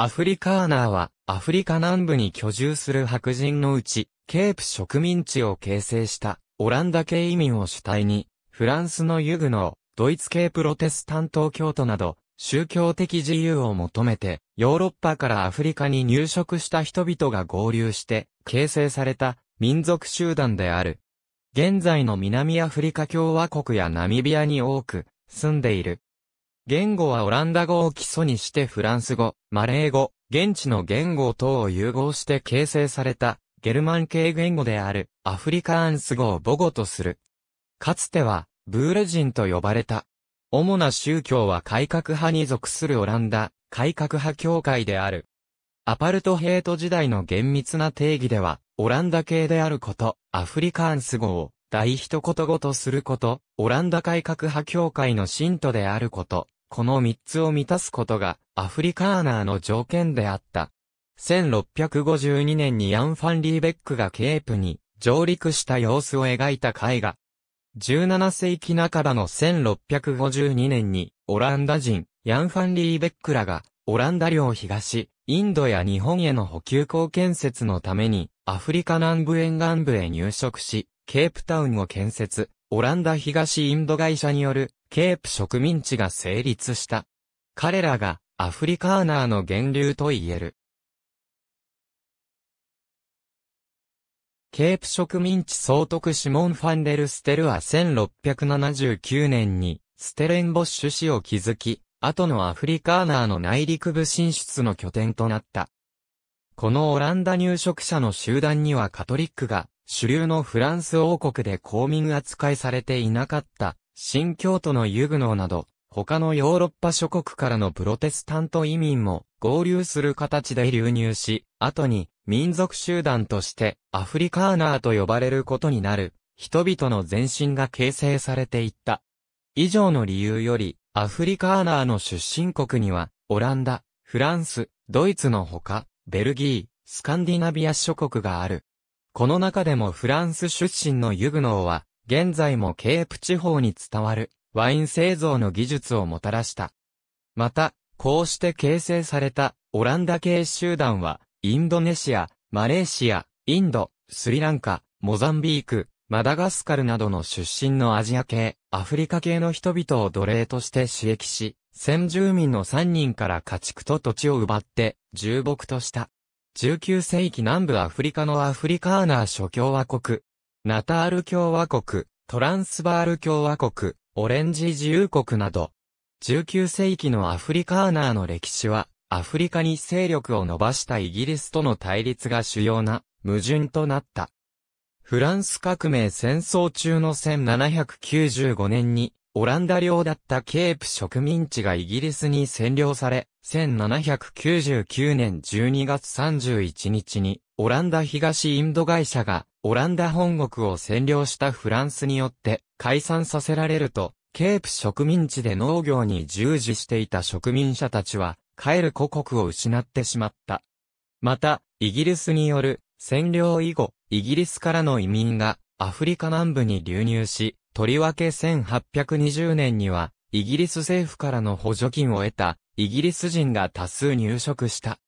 アフリカーナーは、アフリカ南部に居住する白人のうち、ケープ植民地を形成した、オランダ系移民を主体に、フランスのユグノー、ドイツ系プロテスタント教徒など、宗教的自由を求めて、ヨーロッパからアフリカに入植した人々が合流して、形成された民族集団である。現在の南アフリカ共和国やナミビアに多く住んでいる。言語はオランダ語を基礎にしてフランス語、マレー語、現地の言語等を融合して形成された、ゲルマン系言語である、アフリカーンス語を母語とする。かつては、ブール人と呼ばれた。主な宗教は改革派に属するオランダ、改革派教会である。アパルトヘイト時代の厳密な定義では、オランダ系であること、アフリカーンス語を、大一言語とすること、オランダ改革派教会の信徒であること、この三つを満たすことがアフリカーナーの条件であった。1652年にヤン・ファン・リーベックがケープに上陸した様子を描いた絵画。17世紀半ばの1652年にオランダ人ヤン・ファン・リーベックらがオランダ領東、インドや日本への補給港建設のためにアフリカ南部沿岸部へ入植し、ケープタウンを建設、オランダ東インド会社によるケープ植民地が成立した。彼らがアフリカーナーの源流と言える。ケープ植民地総督シモン・ファンデル・ステルは1679年にステレンボッシュ市を築き、後のアフリカーナーの内陸部進出の拠点となった。このオランダ入植者の集団にはカトリックが主流のフランス王国で公民扱いされていなかった新教徒のユグノーなど、他のヨーロッパ諸国からのプロテスタント移民も合流する形で流入し、後に民族集団としてアフリカーナーと呼ばれることになる人々の前身が形成されていった。以上の理由より、アフリカーナーの出身国には、オランダ、フランス、ドイツのほか、ベルギー、スカンディナビア諸国がある。この中でもフランス出身のユグノーは、現在もケープ地方に伝わるワイン製造の技術をもたらした。また、こうして形成されたオランダ系集団は、インドネシア、マレーシア、インド、スリランカ、モザンビーク、マダガスカルなどの出身のアジア系、アフリカ系の人々を奴隷として刺激し、先住民の3人から家畜と土地を奪って、重木とした。19世紀南部アフリカのアフリカーナー諸共和国、ナタール共和国、トランスバール共和国、オレンジ自由国など、19世紀のアフリカーナーの歴史は、アフリカに勢力を伸ばしたイギリスとの対立が主要な矛盾となった。フランス革命戦争中の1795年に、オランダ領だったケープ植民地がイギリスに占領され、1799年12月31日に、オランダ東インド会社がオランダ本国を占領したフランスによって解散させられると、ケープ植民地で農業に従事していた植民者たちは、帰る故国を失ってしまった。また、イギリスによる占領以後、イギリスからの移民がアフリカ南部に流入し、とりわけ1820年には、イギリス政府からの補助金を得た、イギリス人が多数入植した。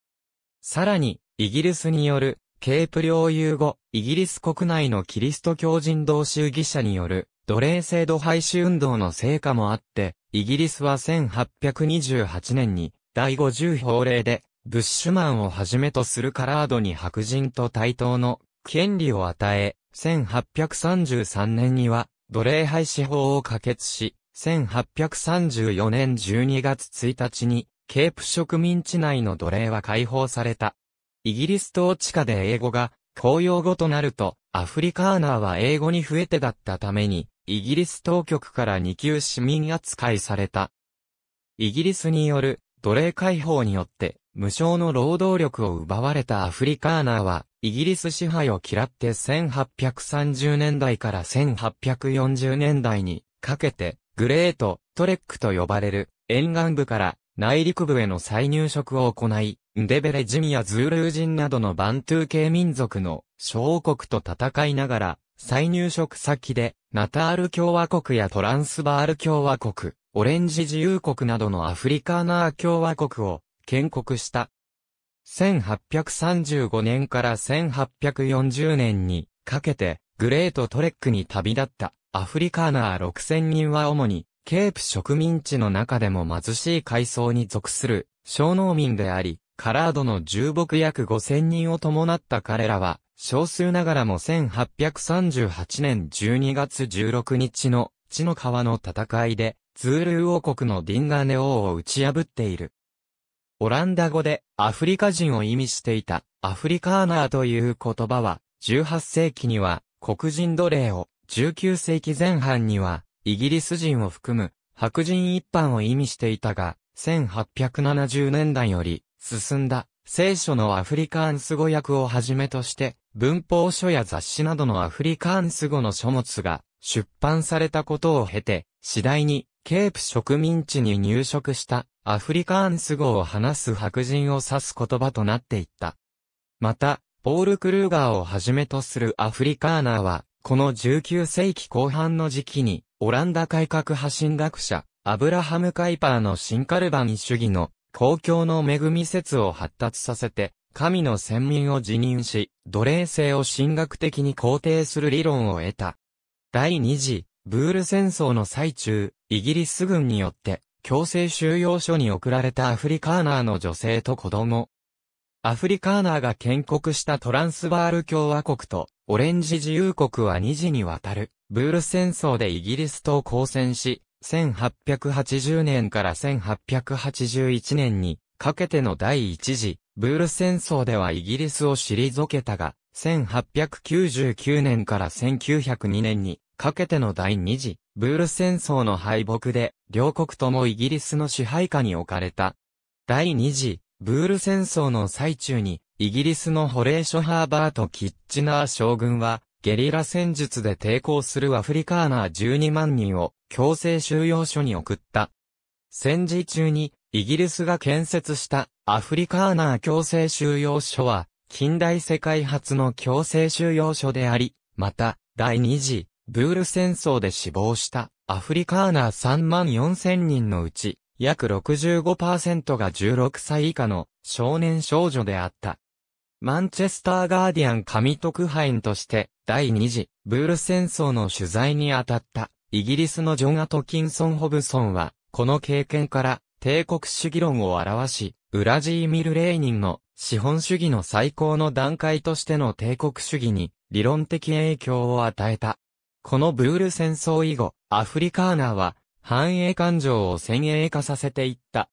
さらに、イギリスによるケープ領有後、イギリス国内のキリスト教人道主義者による奴隷制度廃止運動の成果もあって、イギリスは1828年に第50法令でブッシュマンをはじめとするカラードに白人と対等の権利を与え、1833年には奴隷廃止法を可決し、1834年12月1日にケープ植民地内の奴隷は解放された。イギリス統治下で英語が公用語となると、アフリカーナーは英語に増えてだったために、イギリス当局から二級市民扱いされた。イギリスによる奴隷解放によって、無償の労働力を奪われたアフリカーナーは、イギリス支配を嫌って1830年代から1840年代にかけて、グレート、トレックと呼ばれる沿岸部から内陸部への再入植を行い、ンデベレ人やズールー人などのバントゥー系民族の小王国と戦いながら、再入植先で、ナタール共和国やトランスバール共和国、オレンジ自由国などのアフリカーナー共和国を建国した。1835年から1840年にかけて、グレートトレックに旅立ったアフリカーナー6000人は主に、ケープ植民地の中でも貧しい階層に属する小農民であり、カラードの重木約5000人を伴った彼らは、少数ながらも1838年12月16日の地の川の戦いで、ズール王国のディンガーネ王を打ち破っている。オランダ語でアフリカ人を意味していたアフリカーナーという言葉は、18世紀には黒人奴隷を、19世紀前半にはイギリス人を含む白人一般を意味していたが、1870年代より進んだ聖書のアフリカーンス語訳をはじめとして、文法書や雑誌などのアフリカーンス語の書物が出版されたことを経て、次第にケープ植民地に入植したアフリカーンス語を話す白人を指す言葉となっていった。また、ポール・クルーガーをはじめとするアフリカーナーは、この19世紀後半の時期に、オランダ改革派進学者、アブラハム・カイパーの新カルバニ主義の公共の恵み説を発達させて、神の先民を辞任し、奴隷制を神学的に肯定する理論を得た。第二次、ブール戦争の最中、イギリス軍によって、強制収容所に送られたアフリカーナーの女性と子供。アフリカーナーが建国したトランスバール共和国とオレンジ自由国は2次にわたるブール戦争でイギリスと交戦し、1880年から1881年にかけての第一次ブール戦争ではイギリスを退けたが、1899年から1902年にかけての第二次ブール戦争の敗北で両国ともイギリスの支配下に置かれた。第二次ブール戦争の最中にイギリスのホレーショ・ハーバート・キッチナー将軍はゲリラ戦術で抵抗するアフリカーナー12万人を強制収容所に送った。戦時中にイギリスが建設したアフリカーナー強制収容所は近代世界初の強制収容所であり、また第二次ブール戦争で死亡したアフリカーナー3万4千人のうち約65%が16歳以下の少年少女であった。マンチェスターガーディアン紙特派員として、第二次、ブール戦争の取材に当たった、イギリスのジョン・アトキンソン・ホブソンは、この経験から、帝国主義論を表し、ウラジーミル・レーニンの資本主義の最高の段階としての帝国主義に理論的影響を与えた。このブール戦争以後、アフリカーナーは繁栄感情を先鋭化させていった。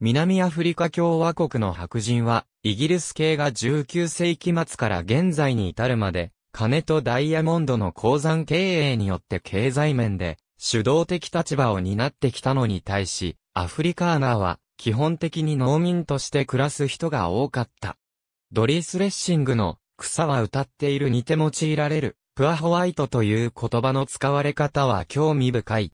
南アフリカ共和国の白人は、イギリス系が19世紀末から現在に至るまで、金とダイヤモンドの鉱山経営によって経済面で、主導的立場を担ってきたのに対し、アフリカーナーは、基本的に農民として暮らす人が多かった。ドリースレッシングの、草は歌っているにて用いられる、プアホワイトという言葉の使われ方は興味深い。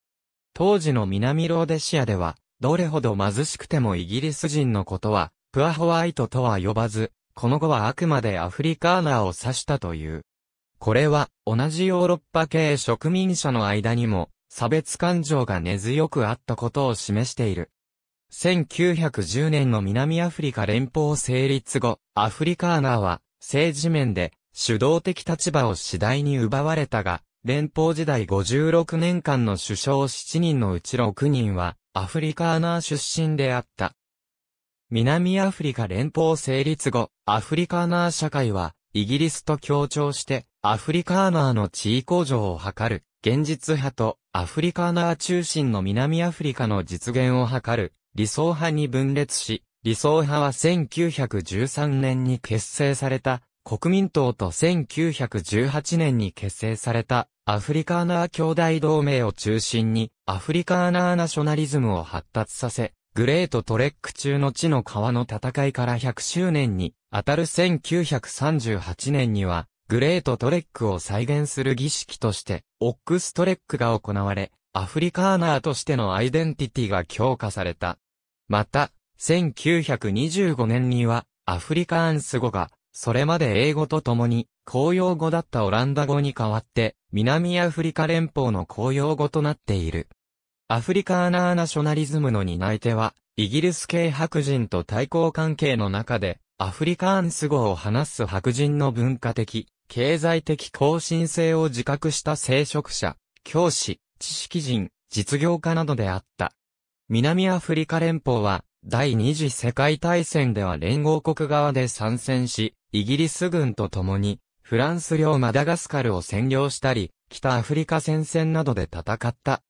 当時の南ローデシアでは、どれほど貧しくてもイギリス人のことは、プアホワイトとは呼ばず、この後はあくまでアフリカーナーを指したという。これは、同じヨーロッパ系植民者の間にも、差別感情が根強くあったことを示している。1910年の南アフリカ連邦成立後、アフリカーナーは政治面で主導的立場を次第に奪われたが、連邦時代56年間の首相7人のうち6人は、アフリカーナー出身であった。南アフリカ連邦成立後、アフリカーナー社会は、イギリスと協調して、アフリカーナーの地位向上を図る、現実派と、アフリカーナー中心の南アフリカの実現を図る、理想派に分裂し、理想派は1913年に結成された国民党と1918年に結成されたアフリカーナー兄弟同盟を中心にアフリカーナーナショナリズムを発達させ、グレートトレック中の地の川の戦いから100周年に当たる1938年にはグレートトレックを再現する儀式としてオックストレックが行われ、アフリカーナーとしてのアイデンティティが強化された。また、1925年にはアフリカーンス語がそれまで英語と共に、公用語だったオランダ語に代わって、南アフリカ連邦の公用語となっている。アフリカーナーナショナリズムの担い手は、イギリス系白人と対抗関係の中で、アフリカーンス語を話す白人の文化的、経済的更新性を自覚した聖職者、教師、知識人、実業家などであった。南アフリカ連邦は、第二次世界大戦では連合国側で参戦し、イギリス軍と共に、フランス領マダガスカルを占領したり、北アフリカ戦線などで戦った。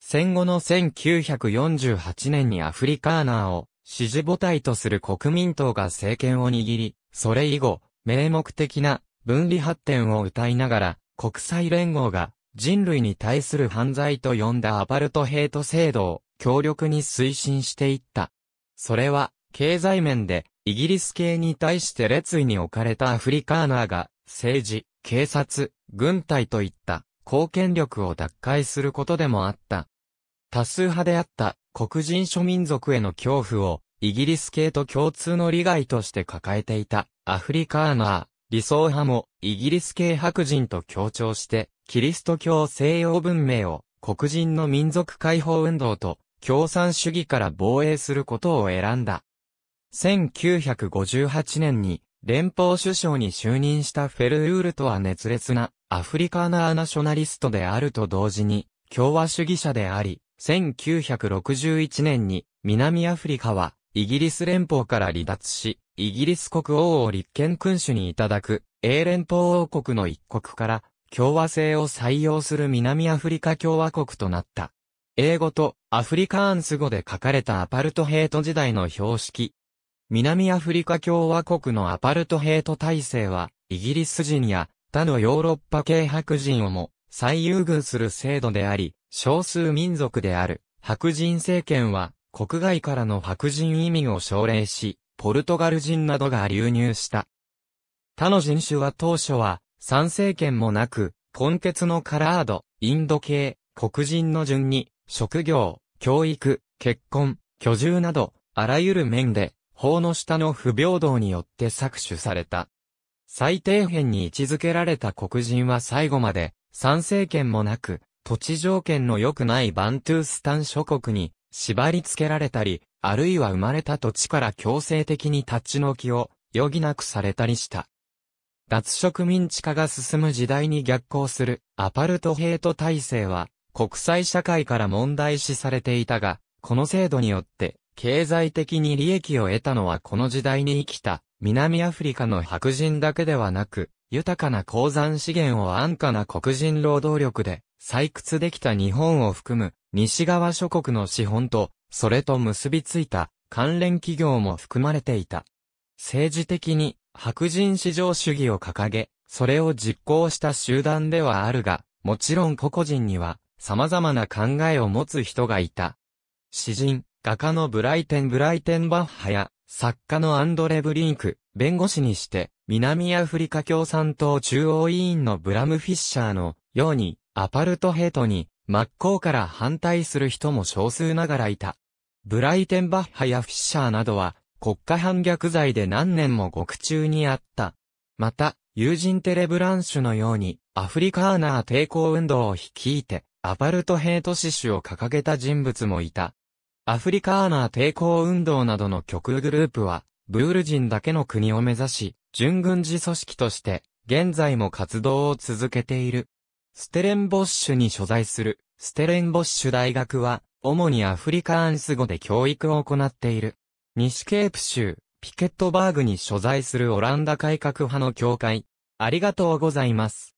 戦後の1948年にアフリカーナーを支持母体とする国民党が政権を握り、それ以後、名目的な分離発展を謳いながら、国際連合が人類に対する犯罪と呼んだアパルトヘイト制度を強力に推進していった。それは、経済面で、イギリス系に対して列位に置かれたアフリカーナーが、政治、警察、軍隊といった貢献力を奪回することでもあった。多数派であった黒人諸民族への恐怖をイギリス系と共通の利害として抱えていたアフリカーナー、理想派もイギリス系白人と協調してキリスト教西洋文明を黒人の民族解放運動と共産主義から防衛することを選んだ。1958年に連邦首相に就任したフェルウールとは熱烈なアフリカーナーナショナリストであると同時に共和主義者であり、1961年に南アフリカはイギリス連邦から離脱し、イギリス国王を立憲君主にいただく英連邦王国の一国から共和制を採用する南アフリカ共和国となった。英語とアフリカーンス語で書かれたアパルトヘイト時代の標識、南アフリカ共和国のアパルトヘイト体制は、イギリス人や他のヨーロッパ系白人をも最優遇する制度であり、少数民族である白人政権は国外からの白人移民を奨励し、ポルトガル人などが流入した。他の人種は当初は参政権もなく、根血のカラード、インド系、黒人の順に、職業、教育、結婚、居住など、あらゆる面で法の下の不平等によって搾取された。最底辺に位置づけられた黒人は最後まで、参政権もなく、土地条件の良くないバントゥースタン諸国に縛り付けられたり、あるいは生まれた土地から強制的に立ち退きを余儀なくされたりした。脱植民地化が進む時代に逆行するアパルトヘイト体制は国際社会から問題視されていたが、この制度によって経済的に利益を得たのはこの時代に生きた南アフリカの白人だけではなく、豊かな鉱山資源を安価な黒人労働力で採掘できた日本を含む西側諸国の資本と、それと結びついた関連企業も含まれていた。政治的に白人至上主義を掲げ、それを実行した集団ではあるが、もちろん個々人には様々な考えを持つ人がいた。詩人、画家のブライテン・ブライテンバッハや、作家のアンドレ・ブリンク、弁護士にして、南アフリカ共産党中央委員のブラム・フィッシャーのように、アパルトヘイトに真っ向から反対する人も少数ながらいた。ブライテンバッハやフィッシャーなどは、国家反逆罪で何年も獄中にあった。また、友人テレブランシュのように、アフリカーナー抵抗運動を率いて、アパルトヘイト死守を掲げた人物もいた。アフリカーナー抵抗運動などの極右グループは、ブール人だけの国を目指し、準軍事組織として、現在も活動を続けている。ステレンボッシュに所在する、ステレンボッシュ大学は、主にアフリカーンス語で教育を行っている。西ケープ州、ピケットバーグに所在するオランダ改革派の教会。ありがとうございます。